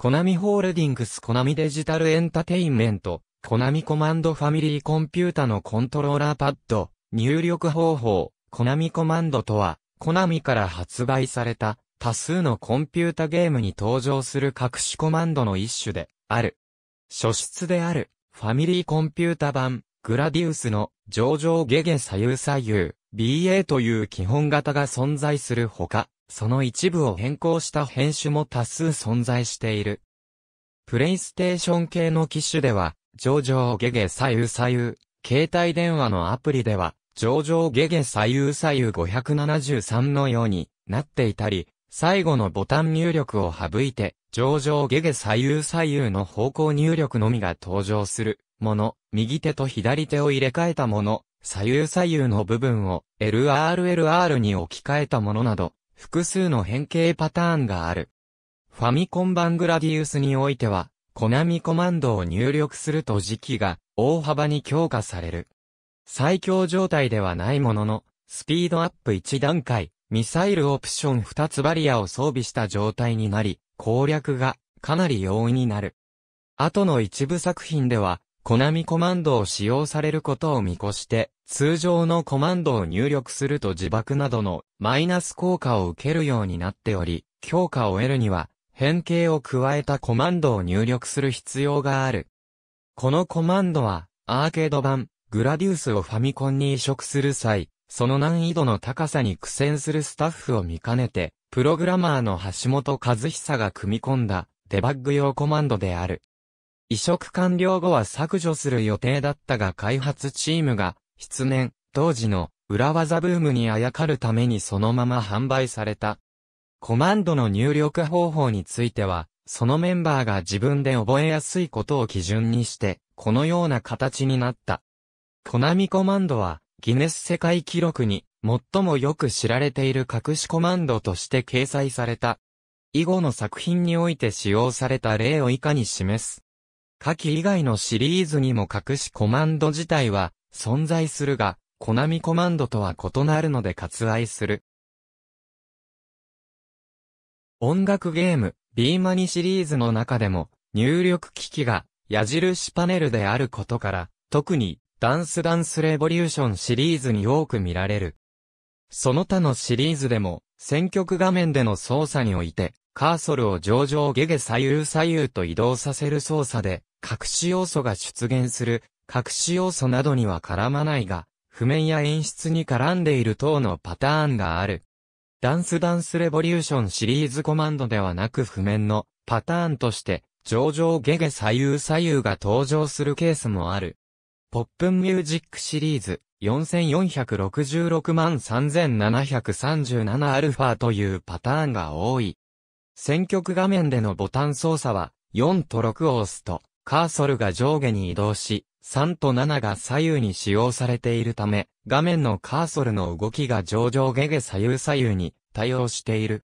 コナミホールディングスコナミデジタルエンタテインメント、コナミコマンドファミリーコンピュータのコントローラーパッド、入力方法、コナミコマンドとは、コナミから発売された多数のコンピュータゲームに登場する隠しコマンドの一種である。初出であるファミリーコンピュータ版グラディウスの上場ゲゲ左右左右 BA という基本型が存在するほか、その一部を変更した編集も多数存在している。プレイステーション系の機種では、上場ゲゲ左右左右、携帯電話のアプリでは、上場ゲゲ左右左右573のようになっていたり、最後のボタン入力を省いて、上場ゲゲ左右左右の方向入力のみが登場するもの、右手と左手を入れ替えたもの、左右左右の部分を LRLR に置き換えたものなど、複数の変形パターンがある。ファミコン版グラディウスにおいては、コナミコマンドを入力すると時期が大幅に強化される。最強状態ではないものの、スピードアップ1段階、ミサイルオプション2つバリアを装備した状態になり、攻略がかなり容易になる。後の一部作品では、コナミコマンドを使用されることを見越して、通常のコマンドを入力すると自爆などのマイナス効果を受けるようになっており、強化を得るには変形を加えたコマンドを入力する必要がある。このコマンドはアーケード版グラディウスをファミコンに移植する際、その難易度の高さに苦戦するスタッフを見かねて、プログラマーの橋本和久が組み込んだデバッグ用コマンドである。移植完了後は削除する予定だったが開発チームが失念、当時の裏技ブームにあやかるためにそのまま販売された。コマンドの入力方法については、そのメンバーが自分で覚えやすいことを基準にして、このような形になった。コナミコマンドは、ギネス世界記録に、最もよく知られている隠しコマンドとして掲載された。以後の作品において使用された例を以下に示す。下記以外のシリーズにも隠しコマンド自体は、存在するが、コナミコマンドとは異なるので割愛する。音楽ゲーム、B マニシリーズの中でも、入力機器が矢印パネルであることから、特にダンスダンスレボリューションシリーズに多く見られる。その他のシリーズでも、選曲画面での操作において、カーソルを上々下下左右左右と移動させる操作で、隠し要素が出現する隠し要素などには絡まないが、譜面や演出に絡んでいる等のパターンがある。ダンスダンスレボリューションシリーズコマンドではなく譜面のパターンとして、上々下下左右左右が登場するケースもある。ポップンミュージックシリーズ4466万3737アルファというパターンが多い。選曲画面でのボタン操作は4と6を押すとカーソルが上下に移動し3と7が左右に使用されているため、画面のカーソルの動きが上上下下左右左右に対応している。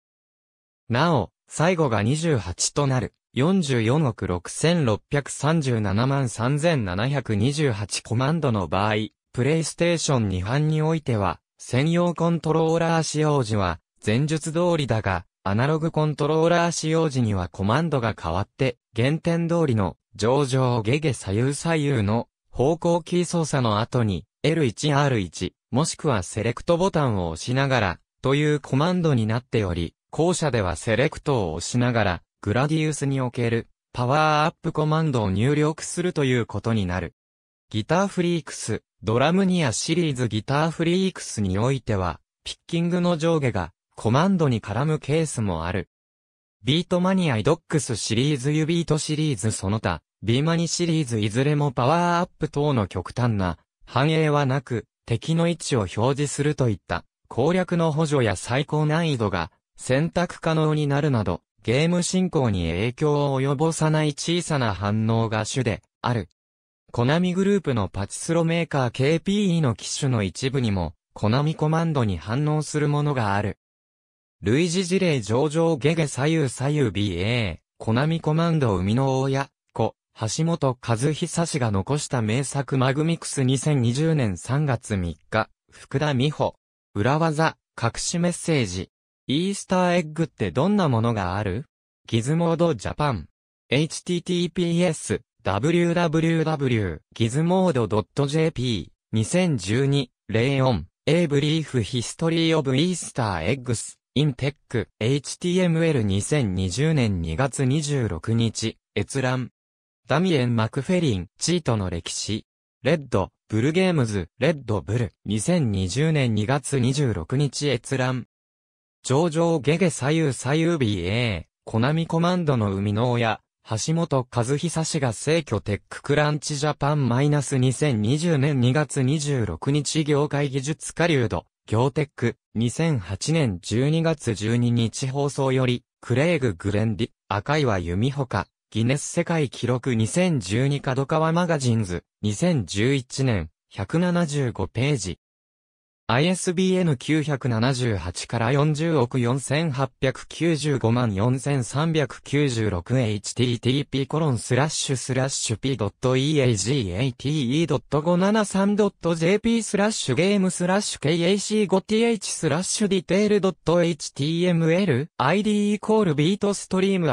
なお、最後が28となる、44億6637万3728コマンドの場合、プレイステーション2版においては、専用コントローラー使用時は、前述通りだが、アナログコントローラー使用時にはコマンドが変わって、原点通りの上場下下左右左右の方向キー操作の後に L1R1 もしくはセレクトボタンを押しながらというコマンドになっており、後者ではセレクトを押しながらグラディウスにおけるパワーアップコマンドを入力するということになる。ギターフリークス、ドラムニアシリーズギターフリークスにおいては、ピッキングの上下がコマンドに絡むケースもある。ビートマニアイドックスシリーズユビートシリーズその他、ビーマニシリーズいずれもパワーアップ等の極端な反映はなく、敵の位置を表示するといった攻略の補助や最高難易度が選択可能になるなど、ゲーム進行に影響を及ぼさない小さな反応が主である。コナミグループのパチスロメーカー KPE の機種の一部にも、コナミコマンドに反応するものがある。類似事例上々ゲゲ左右左右 BA、コナミコマンド生みの親、橋本和久氏が残した名作マグミクス2020年3月3日、福田美穂。裏技、隠しメッセージ。イースターエッグってどんなものがあるギズモードジャパン。https, w w w g i z m o d e j p 2 0 1 2 0 4 A Brief History of Easter Eggs in Tech HTML 2020年2月26日閲覧ダミエン・マクフェリン、チートの歴史。レッド、ブルゲームズ、レッドブル。2020年2月26日閲覧。上場ゲゲ左右左右 BA、コナミコマンドの生みの親、橋本和久氏が聖居テッククランチジャパンマイナス2020年2月26日業界技術下流度、行テック、2008年12月12日放送より、クレイグ・グレンディ、赤いは弓ほか、ギネス世界記録2012角川マガジンズ、2011年、175ページ。ISBN 978から40億4895万 4396http コロンスラッシュスラッシュ p.eagate.573.jp スラッシュゲームスラッシュ kac5th スラッシュディテール .html id イコールビートストリーム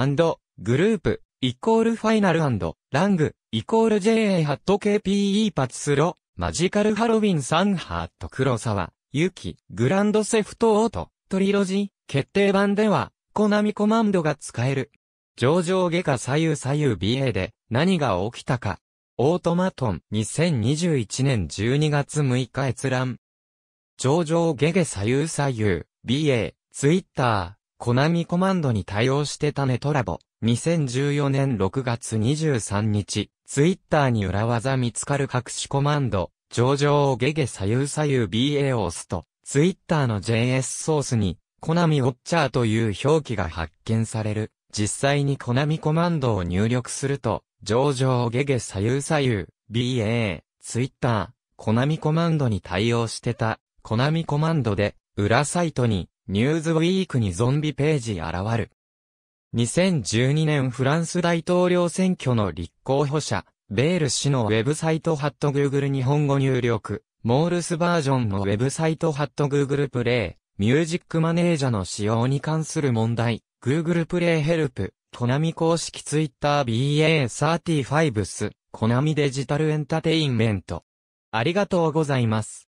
グループイコールファイナルラング、イコール JA ハット KPE パツスロ、マジカルハロウィンサンハット黒沢、ユキ、グランドセフトオート、トリロジー、決定版では、コナミコマンドが使える。上場下下左右左右 BA で何が起きたか。オートマトン2021年12月6日閲覧。上場下下左右左右 BA、ツイッター、コナミコマンドに対応してたネトラボ。2014年6月23日、ツイッターに裏技見つかる隠しコマンド、上場をゲゲ左右左右 BA を押すと、ツイッターの JS ソースに、コナミウォッチャーという表記が発見される。実際にコナミコマンドを入力すると、上場ゲゲ左右左右 BA、ツイッター、コナミコマンドに対応してた、コナミコマンドで、裏サイトに、ニューズウィークにゾンビページ現る。2012年フランス大統領選挙の立候補者、ベール氏のウェブサイトハット Google 日本語入力、モールスバージョンのウェブサイトハット Google プレイ、ミュージックマネージャの使用に関する問題、Google プレイヘルプ、コナミ公式 Twitter BA35 ス、コナミデジタルエンタテインメント。ありがとうございます。